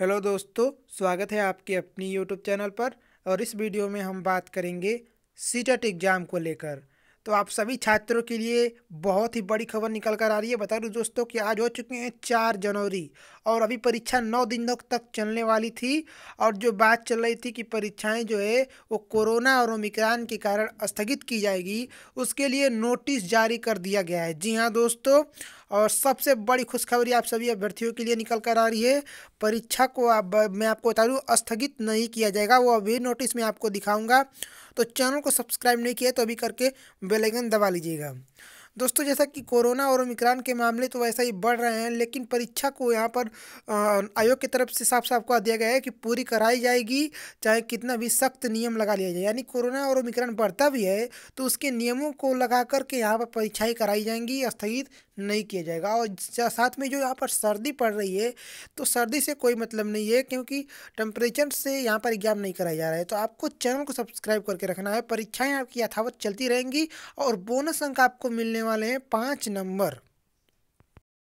hello दोस्तों स्वागत है आपके अपनी यूट्यूब चैनल पर और इस वीडियो में हम बात करेंगे सीटेट e एग्ज़ाम को लेकर तो आप सभी छात्रों के लिए बहुत ही बड़ी खबर निकल कर आ रही है बता दूँ दोस्तों कि आज हो चुके हैं चार जनवरी और अभी परीक्षा नौ दिन तक चलने वाली थी और जो बात चल रही थी कि परीक्षाएं जो है वो कोरोना और ओमिक्रान के कारण स्थगित की जाएगी उसके लिए नोटिस जारी कर दिया गया है जी हाँ दोस्तों और सबसे बड़ी खुशखबरी आप सभी अभ्यर्थियों के लिए निकल कर आ रही है परीक्षा को आप मैं आपको बता दूँ स्थगित नहीं किया जाएगा वो अभी नोटिस में आपको दिखाऊँगा तो चैनल को सब्सक्राइब नहीं किया तो अभी करके बेलाइकन दबा लीजिएगा दोस्तों जैसा कि कोरोना और ओमिक्रॉन के मामले तो वैसा ही बढ़ रहे हैं लेकिन परीक्षा को यहाँ पर आयोग की तरफ से साफ साफ कह दिया गया है कि पूरी कराई जाएगी चाहे कितना भी सख्त नियम लगा लिया जाए यानी कोरोना और ओमिक्रॉन बढ़ता भी है तो उसके नियमों को लगा करके यहाँ पर परीक्षाएँ कराई जाएंगी स्थगित नहीं किया जाएगा और साथ में जो यहाँ पर सर्दी पड़ रही है तो सर्दी से कोई मतलब नहीं है क्योंकि टेम्परेचर से यहाँ पर एग्जाम नहीं कराया जा रहा है तो आपको चैनल को सब्सक्राइब करके रखना है परीक्षाएँ आपकी यथावत चलती रहेंगी और बोनस अंक आपको मिलने वाले हैं पाँच नंबर